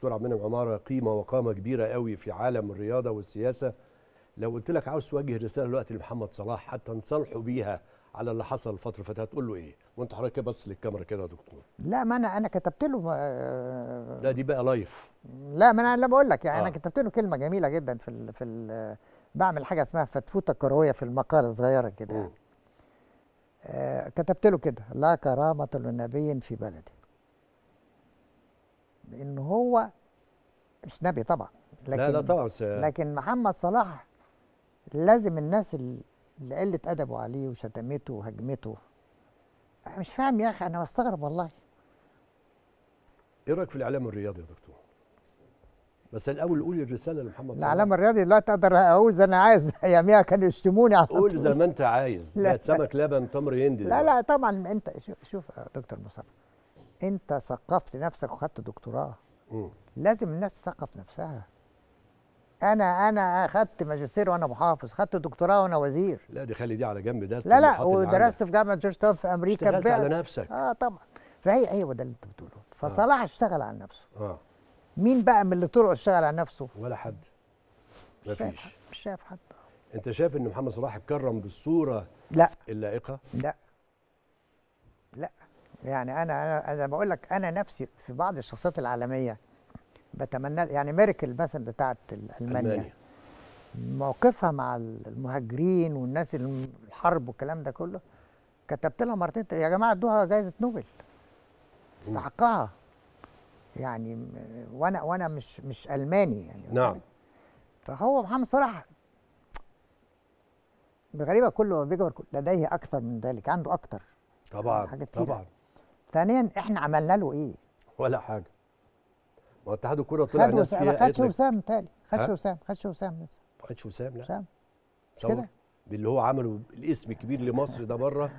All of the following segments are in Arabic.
الدكتور عبد المنعم عماره قيمه وقامه كبيره قوي في عالم الرياضه والسياسه لو قلت لك عاوز توجه رساله دلوقتي لمحمد صلاح حتى نصالحه بيها على اللي حصل الفتره اللي فاتت هتقول له ايه وانت حضرتك بس للكاميرا كده يا دكتور لا ما انا انا كتبت له آه، لا دي بقى لايف لا ما انا لا بقول لك يعني آه. انا كتبت له كلمه جميله جدا في ال في ال بعمل حاجه اسمها فتفوته كرويه في المقاله صغيره كده يعني. آه كتبت له كده لا كرامه لنبي في بلده لان هو مش نبي طبعا لكن لا لا طبعا لكن محمد صلاح لازم الناس اللي قلت ادبه عليه وشتمته وهجمته انا مش فاهم يا اخي انا بستغرب والله ايه رايك في الاعلام الرياضي يا دكتور؟ بس الاول قول الرساله لمحمد صلاح الاعلام الرياضي لا تقدر اقول زي انا عايز اياميها كانوا يشتموني على طول قول زي ما انت عايز لا سمك لبن تمر هندي لا لا طبعا انت شوف, شوف يا دكتور مصطفى انت ثقفت نفسك وخدت دكتوراه م. لازم الناس تثقف نفسها انا انا اخدت ماجستير وانا محافظ خدت دكتوراه وانا وزير لا دي خلي دي على جنب ده لا لا ودرست في جامعه جورج تاون في امريكا اشتغلت على نفسك اه طبعا فهي ايوه ده اللي انت بتقوله آه. فصلاح آه. اشتغل على نفسه اه مين بقى من اللي طرق اشتغل على نفسه ولا حد مفيش مش شايف حد انت شايف ان محمد صلاح اتكرم بالصوره لا اللائقه لا لا يعني انا انا انا بقول لك انا نفسي في بعض الشخصيات العالميه بتمنى يعني ميركل مثلا بتاعه المانيا ألمانيا. موقفها مع المهاجرين والناس الحرب والكلام ده كله كتبت لها مرتين يا جماعه ادوها جائزه نوبل استحقها يعني وانا وانا مش مش الماني يعني نعم فهو محمد صلاح بغريبة كله بيكبر لديه أكثر من ذلك عنده أكثر طبعا حاجة طبعا ثانيا احنا عملنا له ايه؟ ولا حاجه ما هو اتحاد الكوره طلع الناس فيها ما خدش وسام تاني خدش وسام خدش وسام ما خدش وسام لا وسام مش كده باللي هو عمله الاسم الكبير لمصر ده بره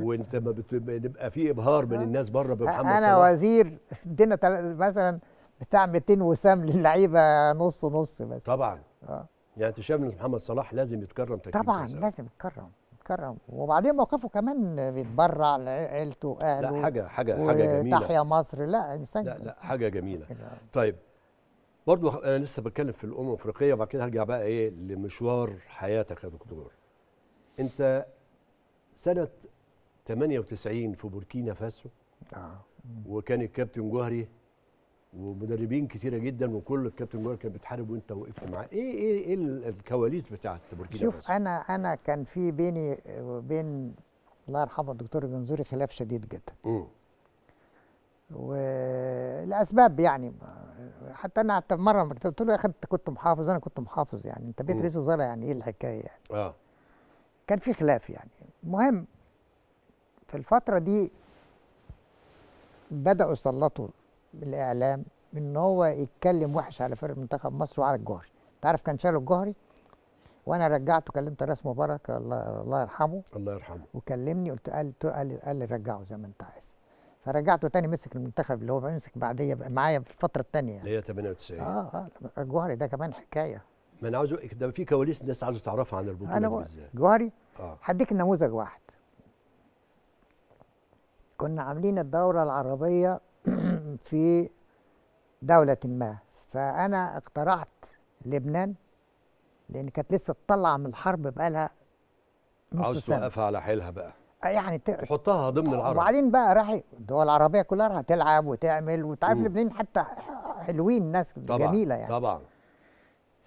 وانت ما بتبقى في ابهار من الناس بره بمحمد صلاح انا وزير ادينا مثلا بتاع 200 وسام للعيبه نص نص بس طبعا اه يعني انت شايف ان محمد صلاح لازم يتكرم تكريم طبعا لازم يتكرم اتكرم وبعدين موقفه كمان بيتبرع لعيلته اهله لا حاجه حاجه حاجه جميله تحيا مصر لا انسان لا لا حاجه جميله طيب برضو انا لسه بتكلم في الامم الافريقيه وبعد كده هرجع بقى ايه لمشوار حياتك يا دكتور انت سنه 98 في بوركينا فاسو آه. وكان الكابتن جوهري ومدربين كتيره جدا وكل الكابتن جوهر كان بيتحارب وانت وقفت معاه ايه ايه ايه الكواليس بتاعه بوركينا شوف بس. انا انا كان في بيني وبين الله يرحمه الدكتور بنزوري خلاف شديد جدا امم ولاسباب يعني حتى انا حتى مره قلت له يا اخي انت كنت محافظ انا كنت محافظ يعني انت بيت رئيس وزراء يعني ايه الحكايه يعني اه كان في خلاف يعني المهم في الفتره دي بداوا يسلطوا بالاعلام ان هو يتكلم وحش على فرق منتخب مصر وعلى الجوهري تعرف كان شاله الجوهري وانا رجعته كلمت الرئيس مبارك الله يرحمه الله يرحمه وكلمني قلت قال قال قال لي رجعه زي ما انت عايز فرجعته تاني مسك المنتخب اللي هو مسك بعديه معايا في الفتره الثانيه يعني. اللي هي 98 اه اه الجوهري ده كمان حكايه ما انا عاوز إيه، ده في كواليس الناس عاوزه تعرفها عن البطوله انا جوهري اه هديك نموذج واحد كنا عاملين الدوره العربيه في دولة ما فأنا اقترحت لبنان لأن كانت لسه تطلع من الحرب بقالها نص عاوز توقفها على حيلها بقى آه، يعني ت... تحطها ضمن العرب وبعدين بقى راح الدول العربية كلها تلعب وتعمل وأنت عارف لبنان حتى حلوين ناس طبعًا جميلة يعني طبعا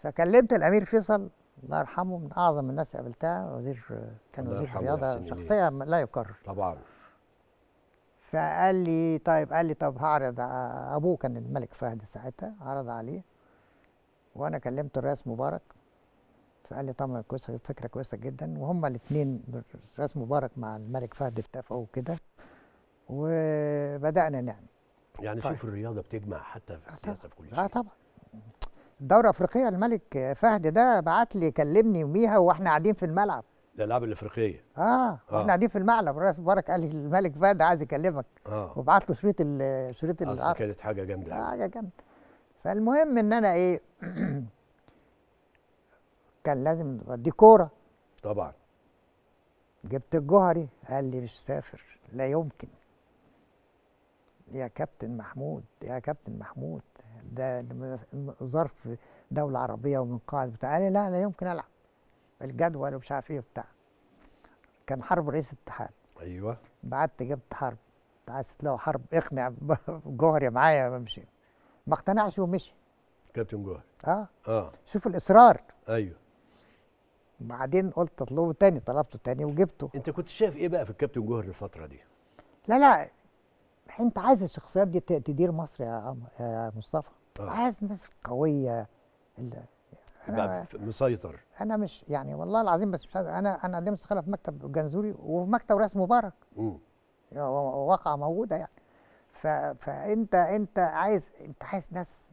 فكلمت الأمير فيصل الله يرحمه من أعظم الناس اللي قابلتها وزير كان وزير رياضة شخصية لا يكرر طبعا فقال لي طيب قال لي طب هعرض آه، ابوه كان الملك فهد ساعتها عرض عليه وانا كلمت الرئيس مبارك فقال لي طبعا كويسه فكره كويسه جدا وهما الاثنين الرئيس مبارك مع الملك فهد اتفقوا وكده وبدانا نعمل يعني طيب. شوف الرياضه بتجمع حتى في آه، السياسه في كل آه، شيء اه طبعا الدوره الافريقيه الملك فهد ده بعت لي كلمني بيها واحنا قاعدين في الملعب الالعاب الافريقيه اه, آه. احنا قاعدين في المعلم الرئيس مبارك قال لي الملك فهد عايز يكلمك اه وبعت له شريط شريط العرض كانت حاجه جامده آه، حاجه جامده فالمهم ان انا ايه كان لازم دي كوره طبعا جبت الجوهري قال لي مش سافر لا يمكن يا كابتن محمود يا كابتن محمود ده ظرف دوله عربيه ومن قاعد بتاع قال لي لا لا يمكن العب الجدول ومش عارف ايه وبتاع كان حرب رئيس الاتحاد ايوه بعت جبت حرب عايز تلاقي حرب اقنع جوهري معايا بمشي ما اقتنعش ومشي كابتن جوهري اه اه شوف الاصرار ايوه بعدين قلت اطلبه تاني طلبته تاني وجبته انت كنت شايف ايه بقى في الكابتن جوهري الفتره دي لا لا انت عايز الشخصيات دي تدير مصر يا, يا مصطفى آه. عايز ناس قويه أنا مسيطر انا مش يعني والله العظيم بس مش عارف انا انا قدمت استقاله في مكتب جنزوري وفي مكتب رئيس مبارك واقعه موجوده يعني ف... فانت انت عايز انت عايز ناس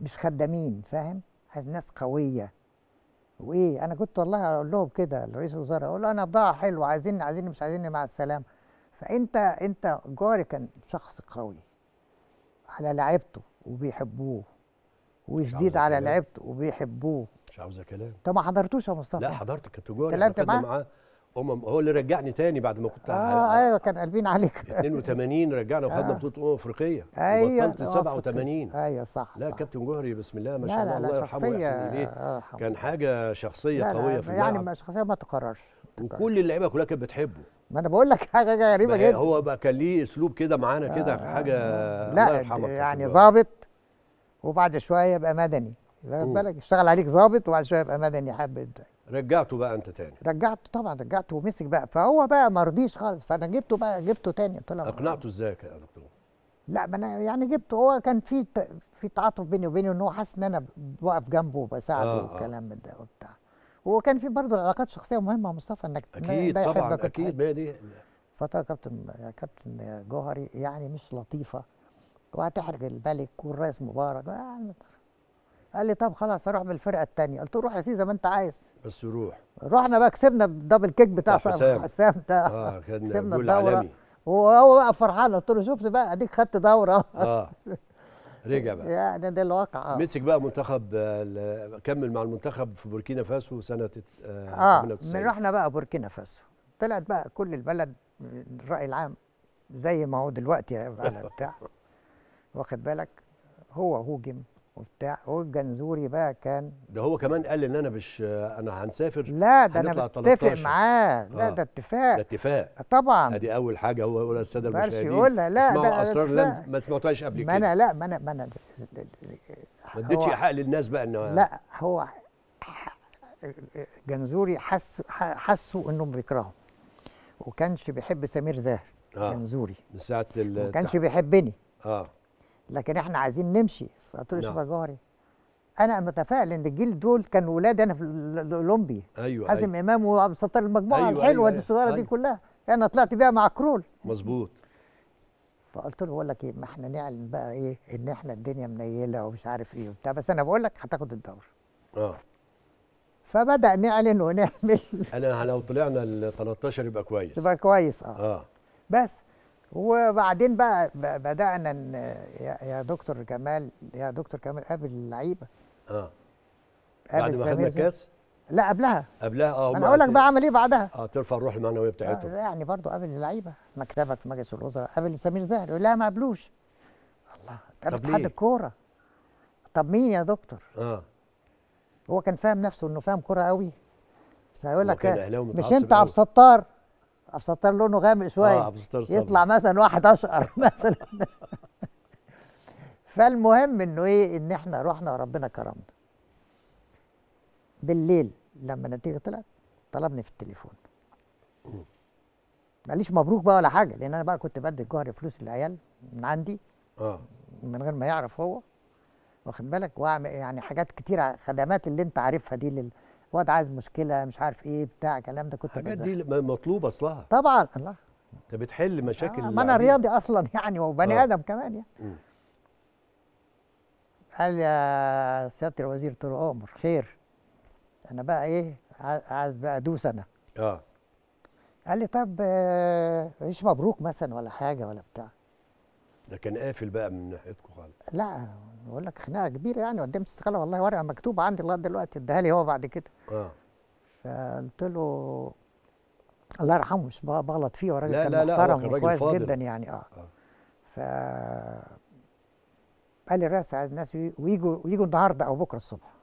مش خدامين فاهم عايز ناس قويه وايه انا كنت والله اقول لهم كده لرئيس الوزراء اقول له انا بضاعه حلوه عايزيني عايزيني مش عايزيني مع السلامه فانت انت جاري كان شخص قوي على لعيبته وبيحبوه وشديد على لعبته وبيحبوه مش عاوزه كلام انت ما حضرتوش يا مصطفى لا حضرت كنت جوه اتكلمت معاه امم هو اللي رجعني تاني بعد ما كنت اه ايوه كان قلبين عليك 82 رجعنا وخدنا آه. بطوله امم افريقيه ايوه بطلت 87 آه، ايوه صح لا صح. كابتن جوهري بسم الله ما شاء الله الله يرحمه ويحسن اليه آه، آه، كان حاجه شخصيه لا قويه لا في يعني الملعب يعني شخصيه ما تقررش وكل اللعيبه كلها كانت بتحبه ما انا بقول لك حاجه غريبه جدا هو بقى كان ليه اسلوب كده معانا كده حاجه لا الله يرحمه يعني ظابط وبعد شويه يبقى مدني واخد بالك اشتغل عليك ظابط وبعد شويه يبقى مدني حب رجعته بقى انت تاني رجعته طبعا رجعته ومسك بقى فهو بقى ما رضيش خالص فانا جبته بقى جبته تاني طلع اقنعته ازاي يا دكتور؟ لا ما انا يعني جبته هو كان في في تعاطف بيني وبينه ان هو حاسس ان انا واقف جنبه وبساعده آه, آه. والكلام ده وبتاع وكان في برضه علاقات شخصيه مهمه مصطفى انك اكيد طبعا اكيد ما دي فتره كابتن كابتن جوهري يعني مش لطيفه وهتحرق البلك والرئيس مبارك آه، قال لي طب خلاص اروح بالفرقه الثانيه قلت له روح يا سيدي زي ما انت عايز بس روح رحنا بقى كسبنا الدبل كيك بتاع حسام حسام ده اه كسبنا الدوره وهو بقى فرحان قلت له شفت بقى اديك خدت دوره اه رجع بقى يعني ده الواقع اه مسك بقى منتخب آه، كمل مع المنتخب في بوركينا فاسو سنه اه, آه من رحنا بقى بوركينا فاسو طلعت بقى كل البلد الراي العام زي ما هو دلوقتي يا بتاع واخد بالك هو هوجم وبتاع والجنزوري بقى كان ده هو كمان قال ان انا مش انا هنسافر لا ده انا اتفق معاه لا آه. ده اتفاق ده اتفاق طبعا ادي اول حاجه هو يقولها الساده المشاهدين يقولها لا ده اسرار لم ما سمعتهاش قبل كده ما انا لا ما انا ما انا ما اديتش حق للناس بقى انه لا هو جنزوري حس حسوا انهم بيكرهوا وكانش بيحب سمير زاهر آه. جنزوري من ساعه ما كانش بيحبني اه لكن احنا عايزين نمشي فقلت له شوف نعم. يا جاري انا متفائل ان الجيل دول كانوا ولادي انا في الاولمبي ايوه, أيوة. حازم أيوة. امام وعبد الستار المجموعه أيوة الحلوه أيوة دي أيوة. الصغيره أيوة. دي كلها انا طلعت بيها مع كرول مظبوط فقلت له بقول لك ايه ما احنا نعلن بقى ايه ان احنا الدنيا منيله ومش عارف ايه وبتاع بس انا بقول لك هتاخد الدور اه فبدا نعلن ونعمل انا لو طلعنا ال 13 يبقى كويس يبقى كويس اه اه بس وبعدين بقى بدانا يا دكتور كمال يا دكتور كمال قابل اللعيبه اه بعد ما خدنا الكاس لا قبلها قبلها اه انا هقول لك بقى عمل ايه بعدها اه ترفع الروح المعنويه بتاعتهم آه يعني برضه قابل اللعيبه مكتبك في مجلس الوزراء قابل سمير زاهر لا ما قابلوش الله طب اتحاد الكوره طب مين يا دكتور؟ اه هو كان فاهم نفسه انه فاهم كوره قوي فيقول لك مش انت عبد الستار ابسطار لونه غامق شويه اه ابسطار يطلع مثلا واحد اشقر مثلا فالمهم انه ايه ان احنا رحنا وربنا كرمنا بالليل لما النتيجه طلعت طلبني في التليفون ماليش مبروك بقى ولا حاجه لان انا بقى كنت بدي جهر فلوس العيال من عندي اه من غير ما يعرف هو واخد بالك واعمل يعني حاجات كتيره خدمات اللي انت عارفها دي لل واد عايز مشكله مش عارف ايه بتاع الكلام ده كنت الحاجات دي مطلوبه اصلها طبعا الله انت بتحل مشاكل آه ما انا رياضي اصلا يعني وبني آه. ادم كمان يعني م. قال يا سياده الوزير طول عمر خير انا بقى ايه عايز بقى ادوس انا اه قال لي طب آه، مش مبروك مثلا ولا حاجه ولا بتاع ده كان قافل بقى من ناحيتكم خالص لا بقول لك خناقه كبيره يعني قدمت استقاله والله ورقه مكتوبه عندي لغايه دلوقتي اداها لي هو بعد كده اه فقلت له الله يرحمه مش بغلط فيه هو راجل محترم وكويس جدا يعني اه, آه. ف قال لي الرئيس عايز الناس ويجوا ويجوا النهارده او بكره الصبح